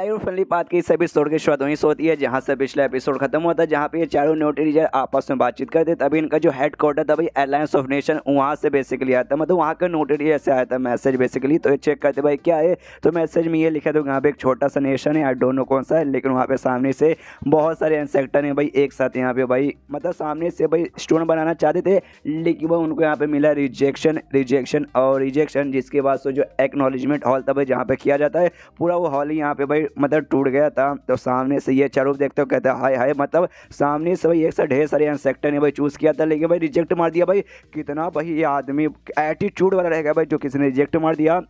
live friendly बात की इस एपिसोड की शुरुआत वहीं से होती है जहां से पिछला एपिसोड खत्म होता है जहां पे ये चारों न्यूट्री आपस में बातचीत करते तभी इनका जो हेड क्वार्टर था भाई अलायंस ऑफ नेशन वहां से बेसिकली आया था मतलब वहाँ का न्यूट्री से आया था मैसेज बेसिकली तो ये चेक करते भाई क्या है तो मैसेज में ये लिखा था यहाँ पे एक छोटा सा नेशन है आई डोंट नो कौन सा है लेकिन वहाँ पे सामने से बहुत सारे इंसेक्टर हैं भाई एक साथ यहाँ पे भाई मतलब सामने से भाई स्टूडेंट बनाना चाहते थे लेकिन वो उनको यहाँ पे मिला रिजेक्शन रिजेक्शन और रिजेक्शन जिसके बाद से जो एक्नोलेजमेंट हॉल था भाई जहाँ पे किया जाता है पूरा वो हॉल ही यहाँ पे भाई मतलब टूट गया था तो सामने से ये चारों देखते हो कहते हैं हाय हाय मतलब सामने से भाई एक साथ ढेर सारे इंसेक्टर ने भाई चूज़ किया था लेकिन भाई रिजेक्ट मार दिया भाई कितना भाई ये आदमी एटीट्यूड वाला रहेगा भाई जो किसी ने रिजेक्ट मार दिया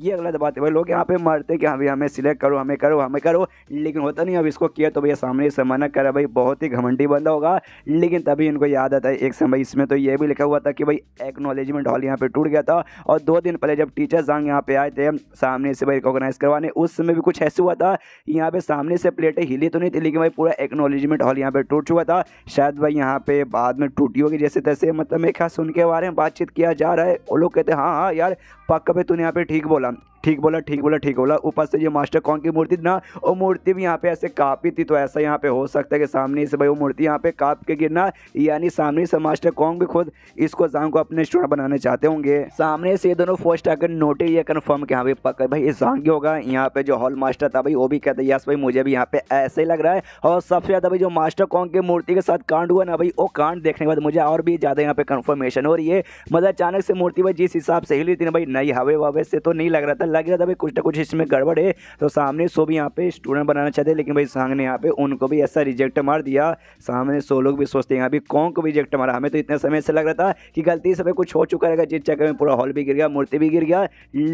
ये अगला है भाई लोग यहाँ पे मरते कि हाँ भाई हमें सिलेक्ट करो हमें करो हमें करो लेकिन होता नहीं अब इसको किया तो भैया सामने से मना करा भाई बहुत ही घमंडी बंदा होगा लेकिन तभी इनको याद आता है एक समय इसमें तो ये भी लिखा हुआ था कि भाई एक्नोलेजमेंट हॉल यहाँ पर टूट गया था और दो दिन पहले जब टीचर्स आंग यहाँ पे आए थे सामने से भाई रिकॉगनाइज़ करवाने उस समय भी कुछ ऐसे हुआ था यहाँ पे सामने से प्लेटें हिली तो नहीं थी लेकिन भाई पूरा एक्नोलेजमेंट हॉल यहाँ पे टूट चुका था शायद भाई यहाँ पे बाद में टूटी होगी जैसे तैसे मतलब मेरे खास उनके बारे में बातचीत किया जा रहा है वो लोग कहते हैं हाँ हाँ यार पक्का पे तूने यहाँ पे ठीक बोला Holland ठीक बोला ठीक बोला ठीक बोला ऊपर से ये मास्टर कौन की मूर्ति ना वो मूर्ति भी यहाँ पे ऐसे कापी थी तो ऐसा यहाँ पे हो सकता है कि सामने से भाई वो मूर्ति यहाँ पे काप के गिरना यानी सामने से मास्टर कौन भी खुद इसको जांग को अपने स्टूडेंट बनाने चाहते होंगे सामने से ये दोनों फर्स्ट आकर नोटे ये कन्फर्म के यहाँ पे पकड़ भाई ये जांग होगा यहाँ पे जो हॉल मास्टर था भाई वो भी कहते यस भाई मुझे भी यहाँ पे ऐसे ही लग रहा है और सबसे ज़्यादा भाई जो मास्टर कौन की मूर्ति के साथ कांड हुआ ना भाई वो कांड देखने के बाद मुझे और भी ज़्यादा यहाँ पे कन्फर्मेशन हो रही है मतलब अचानक से मूर्ति भाई जिस हिसाब से हिली थी ना भाई नई हवे ववे से तो नहीं लग रहा था लग रहा था भाई कुछ ना कुछ इसमें गड़बड़ है तो सामने सो भी यहाँ पे स्टूडेंट बनाना चाहते लेकिन भाई सांग ने यहाँ पे उनको भी ऐसा रिजेक्ट मार दिया सामने सो लोग भी सोचते हैं यहाँ भी कौन को रिजेक्ट मारा हमें तो इतने समय से लग रहा था कि गलती से कुछ हो चुका रहेगा जिस चक्कर में पूरा हॉल भी गिर गया मूर्ति भी गिर गया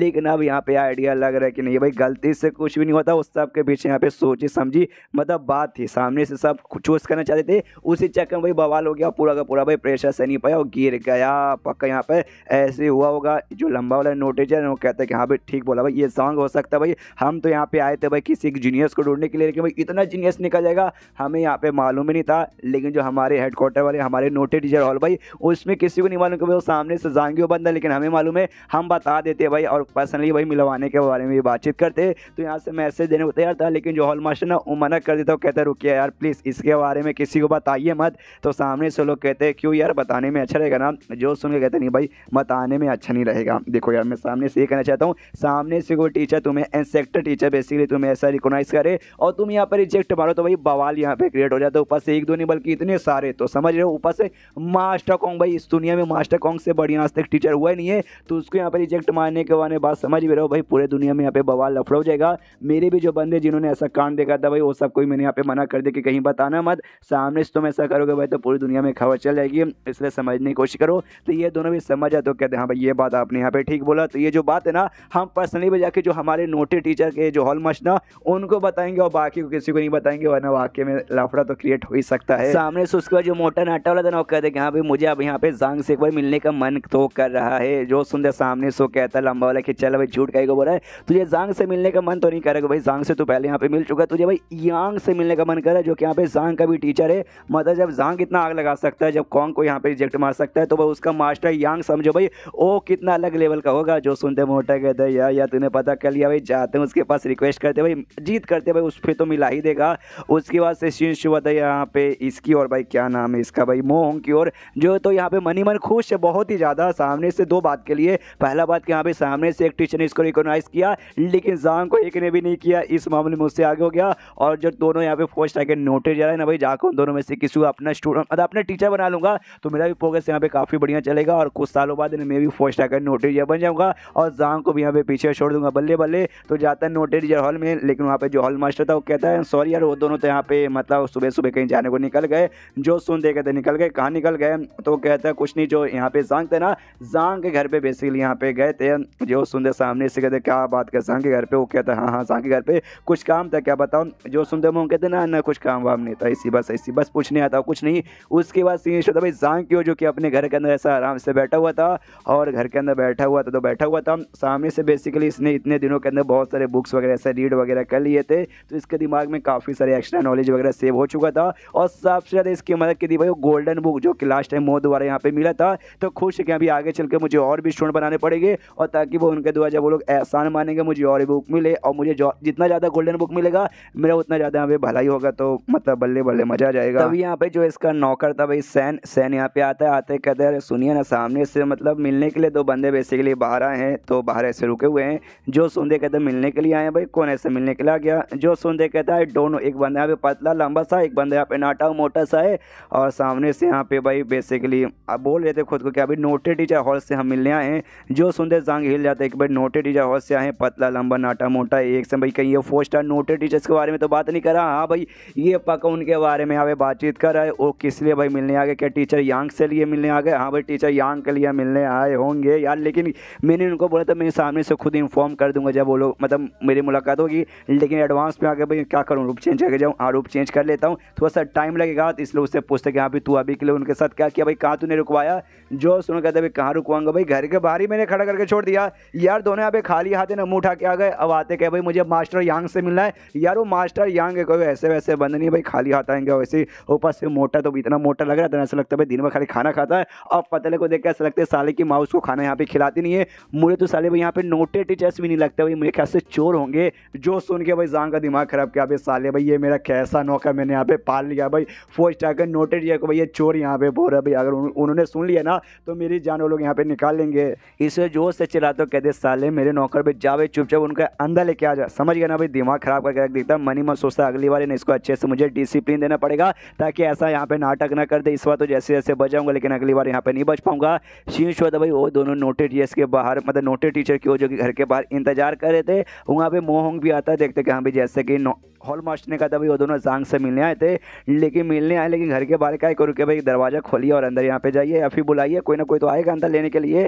लेकिन अब यहाँ पे आइडिया लग रहा है कि नहीं भाई गलती से कुछ भी नहीं होता उस सब के पीछे यहाँ पे सोची समझी मतलब बात थी सामने से सब चूज करना चाहते थे उसी चक्कर में भाई बवाल हो गया पूरा का पूरा भाई प्रेशर से नहीं पाया और गिर गया पक्का यहाँ पे ऐसे हुआ होगा जो लंबा वाला नोटिस है वो कहता है कि हाँ भाई ठीक बोला भाई ये सॉन्ग हो सकता है भाई हम तो यहाँ पे आए थे भाई किसी एक जीनियस को ढूंढने के लिए लेकिन भाई इतना जीनियस निकल जाएगा हमें यहाँ पे मालूम ही नहीं था लेकिन जो हमारे हेडक्वार्टर वाले हमारे नोटे टीचर हॉल भाई उसमें किसी को नहीं मालूम क्योंकि वो सामने से जाएंगे बंद है लेकिन हमें मालूम है हम बता देते भाई और पर्सनली भाई मिलवाने के बारे में भी बातचीत करते तो यहाँ से मैसेज देने को तैयार था लेकिन जो हॉल मास्टर ना वो मना कर देता वो कहता रुकिए यार प्लीज़ इसके बारे में किसी को बताइए मत तो सामने से लोग कहते हैं क्यों यार बताने में अच्छा रहेगा ना जो सुन के कहते नहीं भाई बताने में अच्छा नहीं रहेगा देखो यार मैं सामने से ये कहना चाहता हूँ सामने से कोई टीचर तुम्हें इंसेक्टर टीचर बेसिकली तुम्हें ऐसा रिकोनाइज करे और तुम यहाँ पर रिजेक्ट मारो तो भाई बवाल यहाँ पे क्रिएट हो जाता है ऊपर से एक दो नहीं बल्कि इतने सारे तो समझ रहे हो ऊपर से मास्टर कॉन्ग भाई इस दुनिया में मास्टर कॉन्ग से बढ़िया आज तक टीचर हुआ नहीं है तो उसको यहाँ पर रिजेक्ट मारने के बारे बात समझ भी रहे हो भाई पूरे दुनिया में यहाँ पे बवाल लफड़ा हो जाएगा मेरे भी जो बंदे जिन्होंने ऐसा कांड देखा था भाई वो सब कोई मैंने यहाँ पे मना कर दिया कि कहीं बताना मत सामने से तुम ऐसा करोगे भाई तो पूरी दुनिया में खबर चल जाएगी इसलिए समझने की कोशिश करो तो ये दोनों भी समझ आते हो कहते हैं हाँ भाई ये बात आपने यहाँ पे ठीक बोला तो ये जो बात है ना हम पर्सनली बजा के जो हमारे नोटे टीचर के जो हॉल मस्ट ना उनको बताएंगे और बाकी को किसी को नहीं बताएंगे वरना वाक्य में लफड़ा तो क्रिएट हो ही सकता है सामने से उसके बाद जो मोटा नाटा वाला था ना कहते कि हाँ भाई मुझे अब यहाँ पे जांग से एक बार मिलने का मन तो कर रहा है जो सुनते सामने से कहता लंबा वाला कि चल भाई झूठ कहीं को बोला है तुझे जांग से मिलने का मन तो नहीं करेगा भाई जांग से तो पहले यहाँ पे मिल चुका तुझे भाई यांग से मिलने का मन कर रहा है जो कि यहाँ पे जांग का भी टीचर है मतलब जब जांग इतना आग लगा सकता है जब कॉन्ग को यहाँ पे रिजेक्ट मार सकता है तो भाई उसका मास्टर यांग समझो भाई ओ कितना अलग लेवल का होगा जो सुनते मोटा कहते हैं यार या तूने पता कर लिया भाई जाते हैं उसके पास रिक्वेस्ट करते भाई जीत करते भाई उस पर तो मिला ही देगा उसके बाद से शीर्ष हुआ था यहाँ पे इसकी और भाई क्या नाम है इसका भाई मोह की और जो तो यहाँ पे मनी मन खुश है बहुत ही ज़्यादा सामने से दो बात के लिए पहला बात कि यहाँ पे सामने से एक टीचर ने इसको रिकोगनाइज़ किया लेकिन जान को एक ने भी नहीं किया इस मामले में उससे आगे हो गया और जो दोनों यहाँ पे फर्स्ट आगे नोटे जा रहे हैं ना भाई जाकर दोनों में से किसी को अपना स्टूडेंट मतलब अपना टीचर बना लूँगा तो मेरा भी प्रोग्रेस यहाँ पे काफ़ी बढ़िया चलेगा और कुछ सालों बाद मैं भी फर्स्ट आगे नोटे बन जाऊँगा और जान को भी यहाँ पे पीछे छोड़ दूंगा बल्ले बल्ले तो जाता है नोटेड जर हॉल में लेकिन वहाँ पर जो हॉल मास्टर था वो कहता है सॉरी यार वो दोनों तो यहाँ पे मतलब सुबह सुबह कहीं जाने को निकल गए जो सुन देखे थे निकल गए कहाँ निकल गए तो कहता है कुछ नहीं जो यहाँ पे जांग थे ना जांग के घर पे बेसिकली यहाँ पे गए थे जो सुनते सामने से कहते क्या बात कर जांग के घर पर वो कहता है हाँ हाँ जांग के घर पे कुछ काम था क्या बताओ जो सुनते वो कहते ना ना कुछ काम वाम नहीं था इसी बस इसी बस पूछने आता कुछ नहीं उसके बाद सीन शो भाई जांग की जो कि अपने घर के अंदर ऐसा आराम से बैठा हुआ था और घर के अंदर बैठा हुआ था तो बैठा हुआ था सामने से बेसिक बेसिकली इसने इतने दिनों के अंदर बहुत सारे बुक्स वगैरह ऐसे रीड वगैरह कर लिए थे तो इसके दिमाग में काफ़ी सारे एक्स्ट्रा नॉलेज वगैरह सेव हो चुका था और सबसे ज़्यादा इसकी मदद की थी भाई वो गोल्डन बुक जो कि लास्ट टाइम मोह द्वारा यहाँ पर मिला था तो खुश है कि अभी आगे चल के मुझे और भी स्टूडेंट बनाने पड़ेंगे और ताकि वो उनके द्वारा जब वो लोग एहसान मानेंगे मुझे और बुक मिले और मुझे जितना ज़्यादा गोल्डन बुक मिलेगा मेरा उतना ज़्यादा यहाँ पे भलाई होगा तो मतलब बल्ले बल्ले मजा आ जाएगा अभी यहाँ पर जो इसका नौकर था भाई सैन सैन यहाँ पे आता है आते कहते हैं सुनिए ना सामने से मतलब मिलने के लिए दो बंदे बेसिकली बाहर आए हैं तो बाहर ऐसे रुके हुए हुए हैं जो सोंदे कहता है मिलने के लिए आए हैं भाई कौन ऐसे मिलने के लिए आ गया जो सोंदे कहता है दोनों एक बंदा यहाँ पे पतला लंबा सा एक बंदा यहाँ पे नाटा मोटा सा है और सामने से यहाँ पे भाई बेसिकली अब बोल रहे थे खुद को कि अभी नोटे डीजा हॉल से हम मिलने आए हैं जो सुनते जांग हिल जाते हैं कि भाई नोटे डीजा हॉल से आए हैं पतला लंबा नाटा मोटा एक से भाई कहीं ये फोर स्टार नोटे टीचर्स के बारे में तो बात नहीं कर रहा हाँ भाई ये पक्का उनके बारे में यहाँ पे बातचीत कर रहा है वो किस लिए भाई मिलने आ गए क्या टीचर यांग से लिए मिलने आ गए हाँ भाई टीचर यांग के लिए मिलने आए होंगे यार लेकिन मैंने उनको बोला था मेरे सामने से खुद खुद इन्फॉर्म कर दूंगा जब वो लोग मतलब मेरी मुलाकात होगी लेकिन एडवांस में आगे भाई क्या करूँ रूप चेंज करके जाऊँ हाँ रूप चेंज कर लेता हूँ थोड़ा सा टाइम लगेगा तो इसलिए उससे पूछते कि हाँ भाई तू अभी के लिए उनके साथ क्या किया भाई कहाँ तूने रुकवाया जो सुनो कहते भाई कहाँ रुकवाऊंगा भाई घर के बाहर ही मैंने खड़ा करके छोड़ दिया यार दोनों यहाँ पे खाली हाथ ने मुँह के आ गए अब आते क्या भाई मुझे मास्टर यांग से मिलना है यार वो मास्टर यांग है कोई ऐसे वैसे बंद नहीं भाई खाली हाथ आएंगे वैसे ऊपर से मोटा तो इतना मोटा लग रहा था तो ऐसा लगता है भाई दिन में खाली खाना खाता है अब पतले को देख के ऐसा लगता है साले की माउस को खाना यहाँ पे खिलाती नहीं है मुझे तो साले भाई यहाँ पे नोटे उनसे डिटेस्ट भी नहीं लगते भाई मेरे ख्याल से चोर होंगे जो सुन के भाई जान का दिमाग खराब किया भाई साले भाई ये मेरा कैसा नौका मैंने यहाँ पे पाल लिया भाई फोर स्टार का नोटेड किया भाई ये चोर यहाँ पे बोल रहा भाई अगर उन्होंने सुन लिया ना तो मेरी जान वो लोग यहाँ पे निकाल लेंगे इसे जोर से चला तो कहते साले मेरे नौकर पर जा भाई चुपचाप उनका अंदर लेके आ जा समझ गया ना भाई दिमाग खराब करके रख देता मनी मन सोचता अगली बार ने इसको अच्छे से मुझे डिसिप्लिन देना पड़ेगा ताकि ऐसा यहाँ पे नाटक ना कर दे इस बार तो जैसे जैसे बचाऊंगा लेकिन अगली बार यहाँ पे नहीं बच पाऊंगा शीर्ष हुआ भाई वो दोनों नोटेड टीचर्स के बाहर मतलब नोटेड टीचर की वो जो कि घर घर के बाहर इंतजार कर रहे थे वहाँ पे मोहंग भी आता है देखते कि हाँ भाई जैसे कि हॉल मास्टर ने कहा था भाई वो दोनों जांग से मिलने आए थे लेकिन मिलने आए लेकिन घर के बाहर क्या करूँ कि भाई दरवाज़ा खोलिए और अंदर यहाँ पे जाइए या फिर बुलाइए कोई ना कोई तो आएगा अंदर लेने के लिए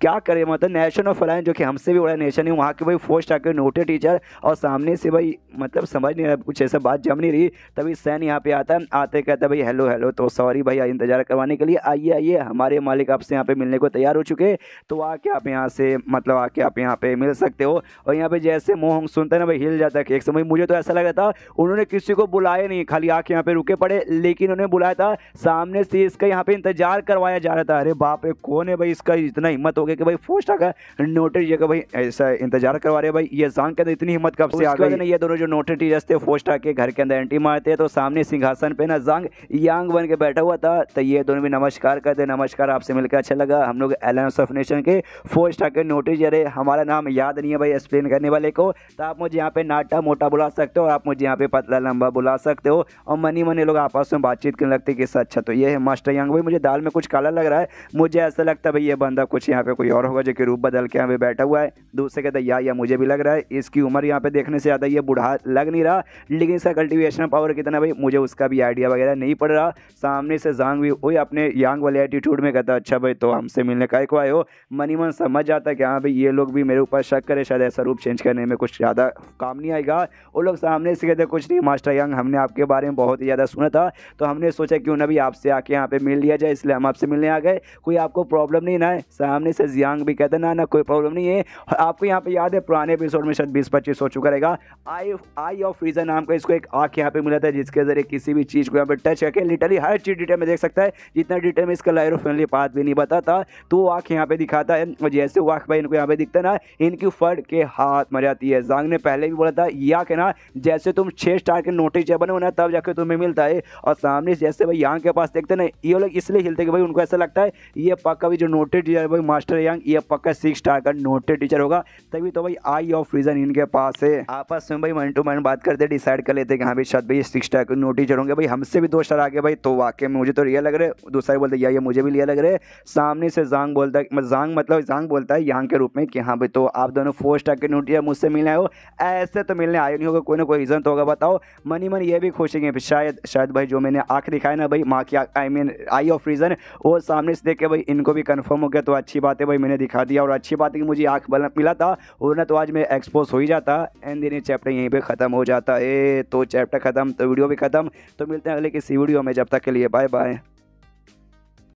क्या करें मतलब नेशन ऑफ अलायंस जो कि हमसे भी बड़ा नेशन है वहाँ के भाई फोर्स्ट आकर नोटे टीचर और सामने से भाई मतलब समझ नहीं रहा कुछ ऐसा बात जम नहीं रही तभी सैन यहाँ पे आता है आते कहता भाई हेलो हेलो तो सॉरी भाई इंतजार करवाने के लिए आइए आइए हमारे मालिक आपसे यहाँ पे मिलने को तैयार हो चुके तो आके आप यहाँ से मतलब आके आप यहाँ यहाँ पे मिल सकते हो और यहाँ पे जैसे मोहंग सुनते ना भाई हिल जाता है एक समय मुझे तो ऐसा लगा था उन्होंने किसी को बुलाया नहीं खाली आके यहाँ पे रुके पड़े लेकिन उन्होंने बुलाया था सामने से इसका यहाँ पे इंतजार करवाया जा रहा था अरे बाप रे कौन है भाई इसका इतना हिम्मत हो गया कि भाई फोस्टा का नोटेड जगह भाई ऐसा इंतजार करवा रहे भाई ये जान के इतनी हिम्मत कब से आ गई ये दोनों जो नोटेड टीचर्स थे फोस्ट आके घर के अंदर एंट्री मारते हैं तो सामने सिंहासन पे ना जांग यांग बन के बैठा हुआ था तो ये दोनों भी नमस्कार करते नमस्कार आपसे मिलकर अच्छा लगा हम लोग एलायंस ऑफ नेशन के फोस्टा आके नोटिस अरे हमारा का नाम याद नहीं है भाई एक्सप्लेन करने वाले को तो आप मुझे यहाँ पे नाटा मोटा बुला सकते हो और आप मुझे यहाँ पे पतला लंबा बुला सकते हो और मनी मनी लोग आपस में बातचीत करने लगते कि अच्छा तो ये है मास्टर यंग भाई मुझे दाल में कुछ काला लग रहा है मुझे ऐसा लगता है भाई ये बंदा कुछ यहाँ पे कोई और होगा जो कि रूप बदल के यहाँ पे बैठा हुआ है दूसरे कहते या या मुझे भी लग रहा है इसकी उम्र यहाँ पे देखने से ज़्यादा ये बुढ़ा लग नहीं रहा लेकिन इसका कल्टिवेशन पावर कितना भाई मुझे उसका भी आइडिया वगैरह नहीं पड़ रहा सामने से जांग भी वही अपने यंग वाले एटीट्यूड में कहता अच्छा भाई तो हमसे मिलने का एक आए हो मनी मन समझ जाता है कि हाँ भाई ये लोग भी मेरे ऊपर शक करे शायद ऐसा रूप चेंज करने में कुछ ज़्यादा काम नहीं आएगा वो लोग सामने से कहते कुछ नहीं मास्टर यंग हमने आपके बारे में बहुत ही ज़्यादा सुना था तो हमने सोचा क्यों ना भी आपसे आके यहाँ पर मिल लिया जाए इसलिए हम आपसे मिलने आ गए कोई आपको प्रॉब्लम नहीं ना है सामने से जियांग भी कहते ना ना कोई प्रॉब्लम नहीं है आपको यहाँ पर याद है पुराने एपिसोड में शायद बीस पच्चीस हो चुका रहेगा आई आई ऑफ फ्रीजर नाम का इसको एक आँख यहाँ पर मिला था जिसके ज़रिए किसी भी चीज़ को यहाँ पर टच करके लिटरली हर चीज़ डिटेल में देख सकता है जितना डिटेल में इसका लाइरो फैमिली बात भी नहीं बताता तो वो आँख यहाँ पर दिखाता है और जैसे वो आँख भाई इनको यहाँ पे दिखता ना इनकी फर्ड के हाथ मर जाती है जांग ने पहले भी बोला था या के ना जैसे तुम छः स्टार के नोटिस जब बने ना तब जाके तुम्हें मिलता है और सामने जैसे भाई यांग के पास देखते ना ये लोग इसलिए हिलते कि भाई उनको ऐसा लगता है ये पक्का भी जो नोटेड टीचर भाई मास्टर यांग ये पक्का सिक्स स्टार का नोटेड टीचर होगा तभी तो भाई आई ऑफ रीजन इनके पास है आपस में भाई मन टू मन बात करते डिसाइड कर लेते कि हाँ भाई भाई सिक्स स्टार के नोटिस टीचर होंगे भाई हमसे भी दो स्टार आगे भाई तो वाकई में मुझे तो रियल लग रहा है दूसरा बोलते या ये मुझे भी लिया लग रहा है सामने से जांग बोलता है जांग मतलब जांग बोलता है यांग के रूप में कि हाँ भाई तो आप दोनों फोर स्टार के नोटिया मुझसे मिलने आए हो ऐसे तो मिलने आए नहीं होगा कोई ना कोई रीज़न तो होगा बताओ मनी मन ये भी खुश है शायद शायद भाई जो मैंने आँख दिखाया ना भाई माँ की I mean I of reason वो सामने से देख के भाई इनको भी कन्फर्म हो गया तो अच्छी बात है भाई मैंने दिखा दिया और अच्छी बात है कि मुझे आँख मिला था वरना तो आज मैं एक्सपोज हो ही जाता एंड दिन चैप्टर यहीं पर ख़त्म हो जाता है तो चैप्टर ख़त्म तो वीडियो भी ख़त्म तो मिलते हैं अगले किसी वीडियो में जब तक के लिए बाय बाय